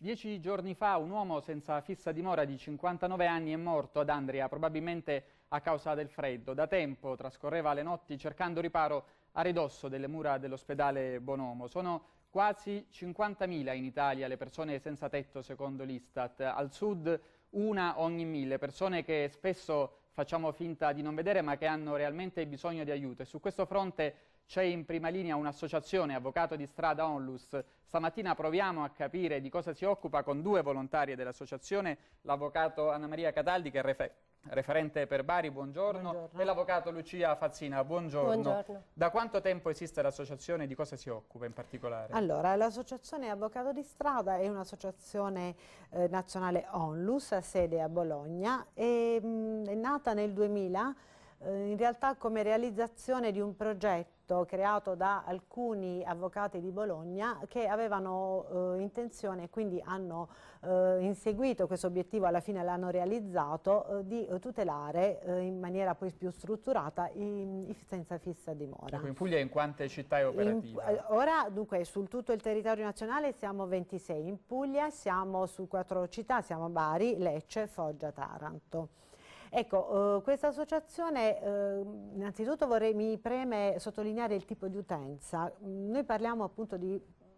Dieci giorni fa un uomo senza fissa dimora di 59 anni è morto ad Andria, probabilmente a causa del freddo. Da tempo trascorreva le notti cercando riparo a ridosso delle mura dell'ospedale Bonomo. Sono quasi 50.000 in Italia le persone senza tetto secondo l'Istat. Al sud una ogni mille, persone che spesso facciamo finta di non vedere ma che hanno realmente bisogno di aiuto. E su questo fronte c'è in prima linea un'associazione, Avvocato di Strada Onlus. Stamattina proviamo a capire di cosa si occupa con due volontarie dell'associazione, l'avvocato Anna Maria Cataldi che è refer referente per Bari, buongiorno, buongiorno. e l'avvocato Lucia Fazzina, buongiorno. buongiorno. Da quanto tempo esiste l'associazione e di cosa si occupa in particolare? Allora, l'associazione Avvocato di Strada è un'associazione eh, nazionale Onlus, a sede a Bologna, e, mh, mm, è nata nel 2000 eh, in realtà come realizzazione di un progetto progetto creato da alcuni avvocati di Bologna che avevano eh, intenzione e quindi hanno eh, inseguito questo obiettivo, alla fine l'hanno realizzato, eh, di eh, tutelare eh, in maniera poi più strutturata i, senza fissa dimora. Ecco, in Puglia in quante città è operativa? In, eh, ora dunque sul tutto il territorio nazionale siamo 26, in Puglia siamo su quattro città, siamo Bari, Lecce, Foggia, Taranto. Ecco, eh, questa associazione, eh, innanzitutto vorrei, mi preme sottolineare il tipo di utenza. Noi parliamo appunto di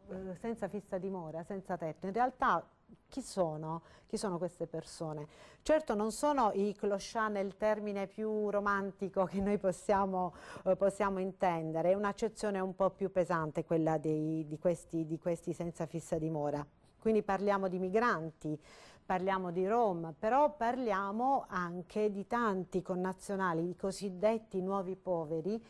eh, senza fissa dimora, senza tetto. In realtà chi sono? Chi sono queste persone? Certo non sono i clochard nel termine più romantico che noi possiamo, eh, possiamo intendere, è un'accezione un po' più pesante quella dei, di, questi, di questi senza fissa dimora. Quindi parliamo di migranti, parliamo di Rom, però parliamo anche di tanti connazionali, i cosiddetti nuovi poveri,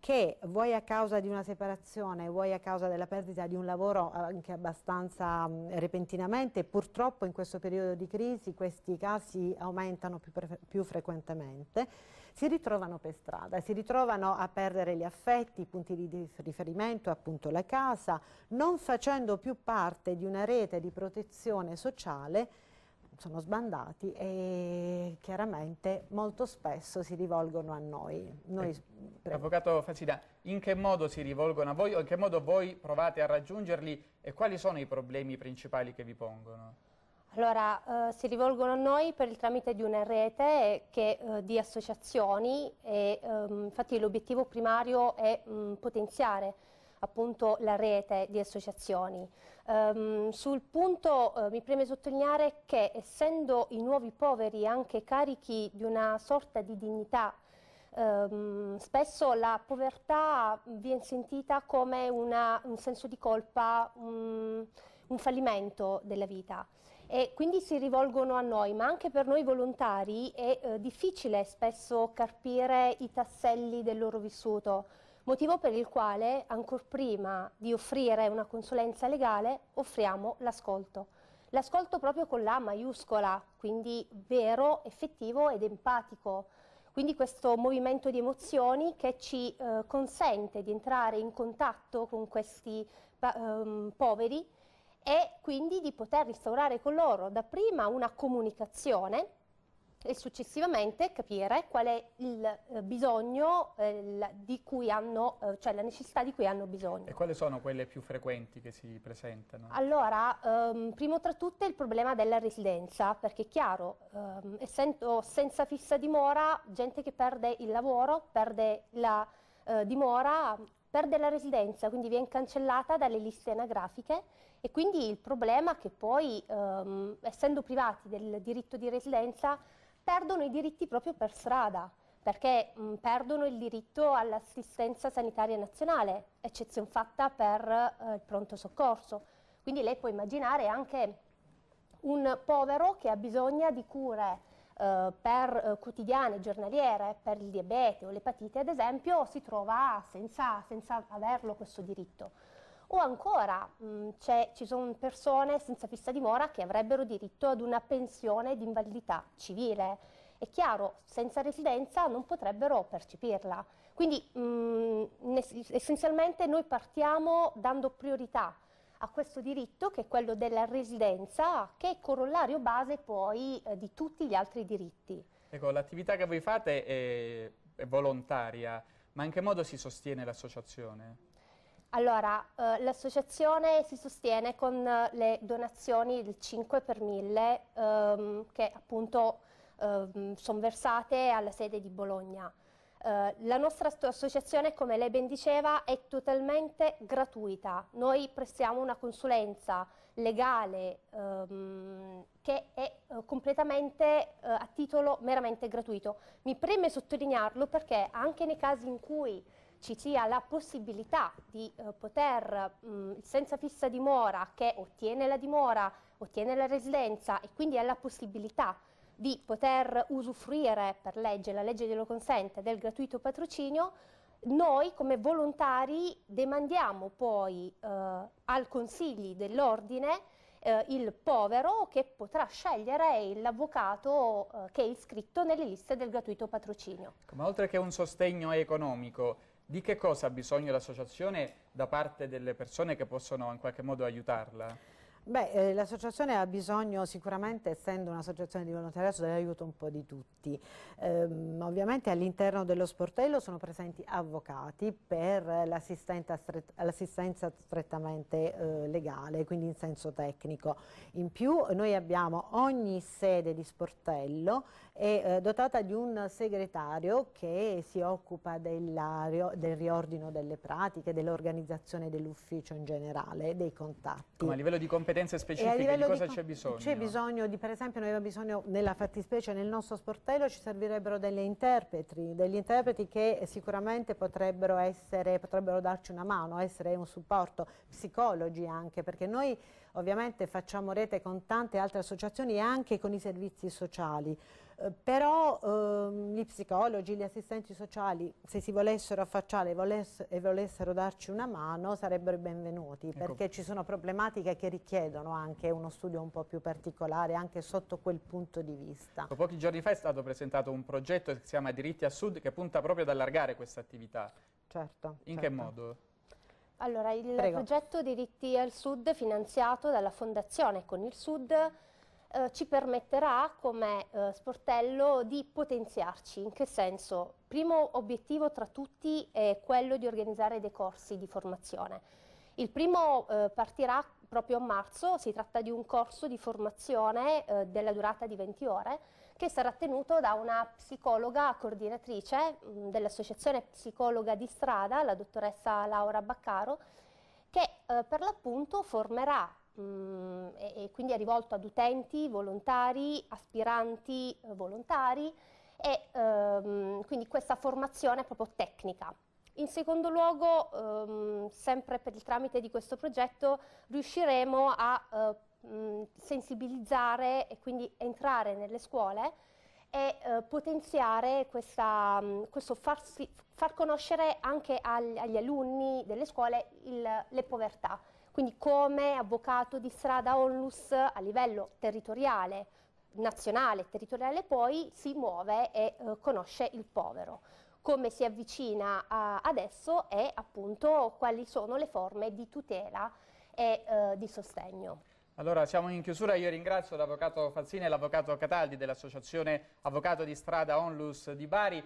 che vuoi a causa di una separazione, vuoi a causa della perdita di un lavoro anche abbastanza mh, mm, repentinamente, purtroppo in questo periodo di crisi questi casi aumentano più, più frequentemente, si ritrovano per strada, si ritrovano a perdere gli affetti, i punti di riferimento, appunto la casa, non facendo più parte di una rete di protezione sociale sono sbandati e chiaramente molto spesso si rivolgono a noi. noi eh, avvocato Facida, in che modo si rivolgono a voi o in che modo voi provate a raggiungerli e quali sono i problemi principali che vi pongono? Allora, eh, si rivolgono a noi per il tramite di una rete che, eh, di associazioni e ehm, infatti l'obiettivo primario è mh, potenziare appunto la rete di associazioni. Um, sul punto uh, mi preme sottolineare che essendo i nuovi poveri anche carichi di una sorta di dignità, um, spesso la povertà viene sentita come una, un senso di colpa, um, un fallimento della vita e quindi si rivolgono a noi, ma anche per noi volontari è eh, difficile spesso carpire i tasselli del loro vissuto motivo per il quale, ancora prima di offrire una consulenza legale, offriamo l'ascolto. L'ascolto proprio con la maiuscola, quindi vero, effettivo ed empatico. Quindi questo movimento di emozioni che ci eh, consente di entrare in contatto con questi ehm, poveri e quindi di poter instaurare con loro dapprima una comunicazione e successivamente capire qual è il eh, bisogno eh, di cui hanno, eh, cioè la necessità di cui hanno bisogno. E quali sono quelle più frequenti che si presentano? Allora, ehm, primo tra tutte il problema della residenza, perché è chiaro, ehm, essendo senza fissa dimora, gente che perde il lavoro, perde la eh, dimora, perde la residenza, quindi viene cancellata dalle liste anagrafiche e quindi il problema che poi, ehm, essendo privati del diritto di residenza, perdono i diritti proprio per strada, perché mh, perdono il diritto all'assistenza sanitaria nazionale, eccezion fatta per eh, il pronto soccorso. Quindi lei può immaginare anche un povero che ha bisogno di cure eh, per, eh, quotidiane, giornaliere, per il diabete o l'epatite, ad esempio, si trova senza, senza averlo questo diritto. O ancora mh, mm, ci sono persone senza fissa dimora che avrebbero diritto ad una pensione di invalidità civile. È chiaro, senza residenza non potrebbero percepirla. Quindi mh, mm, essenzialmente noi partiamo dando priorità a questo diritto che è quello della residenza che è corollario base poi eh, di tutti gli altri diritti. Ecco, l'attività che voi fate è, è volontaria, ma in che modo si sostiene l'associazione? Allora, eh, l'associazione si sostiene con eh, le donazioni del 5 per 1000 ehm, che appunto ehm, sono versate alla sede di Bologna. Eh, la nostra associazione, come lei ben diceva, è totalmente gratuita. Noi prestiamo una consulenza legale ehm, che è eh, completamente eh, a titolo meramente gratuito. Mi preme sottolinearlo perché anche nei casi in cui ci sia la possibilità di eh, poter, mh, senza fissa dimora, che ottiene la dimora, ottiene la residenza e quindi ha la possibilità di poter usufruire per legge, la legge glielo consente, del gratuito patrocinio, noi come volontari demandiamo poi eh, al Consigli dell'Ordine eh, il povero che potrà scegliere l'avvocato eh, che è iscritto nelle liste del gratuito patrocinio. Ma oltre che un sostegno economico, di che cosa ha bisogno l'associazione da parte delle persone che possono in qualche modo aiutarla? Beh, eh, l'associazione ha bisogno sicuramente, essendo un'associazione di volontariato, dell'aiuto un po' di tutti. Ehm, ovviamente all'interno dello sportello sono presenti avvocati per l'assistenza strett strettamente eh, legale, quindi in senso tecnico. In più noi abbiamo ogni sede di sportello è eh, dotata di un segretario che si occupa del, riordino delle pratiche, dell'organizzazione dell'ufficio in generale, dei contatti. Come a livello di competenza competenze specifiche di cosa c'è bisogno? C'è bisogno di, per esempio, noi abbiamo bisogno, nella fattispecie, nel nostro sportello ci servirebbero delle interpreti, degli interpreti che sicuramente potrebbero essere, potrebbero darci una mano, essere un supporto, psicologi anche, perché noi ovviamente facciamo rete con tante altre associazioni e anche con i servizi sociali. Eh, però ehm, gli psicologi, gli assistenti sociali, se si volessero affacciare voless e volessero darci una mano, sarebbero benvenuti, ecco. perché ci sono problematiche che richiedono anche uno studio un po' più particolare, anche sotto quel punto di vista. Pochi giorni fa è stato presentato un progetto che si chiama Diritti a Sud, che punta proprio ad allargare questa attività. Certo. In certo. che modo? Allora, il Prego. progetto Diritti al Sud, finanziato dalla Fondazione con il Sud, eh, ci permetterà come eh, sportello di potenziarci. In che senso? Primo obiettivo tra tutti è quello di organizzare dei corsi di formazione. Il primo eh, partirà proprio a marzo, si tratta di un corso di formazione eh, della durata di 20 ore che sarà tenuto da una psicologa coordinatrice mm, dell'Associazione Psicologa di Strada, la dottoressa Laura Baccaro, che eh, per l'appunto formerà mh, mm, e, e, quindi è rivolto ad utenti, volontari, aspiranti eh, volontari e ehm, quindi questa formazione è proprio tecnica. In secondo luogo, ehm, sempre per il tramite di questo progetto, riusciremo a eh, mm, sensibilizzare e quindi entrare nelle scuole e eh, potenziare questa, mh, mm, questo farsi, far conoscere anche agli, agli alunni delle scuole il, le povertà quindi come avvocato di strada onlus a livello territoriale, nazionale, territoriale poi si muove e eh, conosce il povero. Come si avvicina a, adesso e appunto quali sono le forme di tutela e eh, di sostegno. Allora siamo in chiusura, io ringrazio l'avvocato Falsini e l'avvocato Cataldi dell'associazione Avvocato di Strada Onlus di Bari.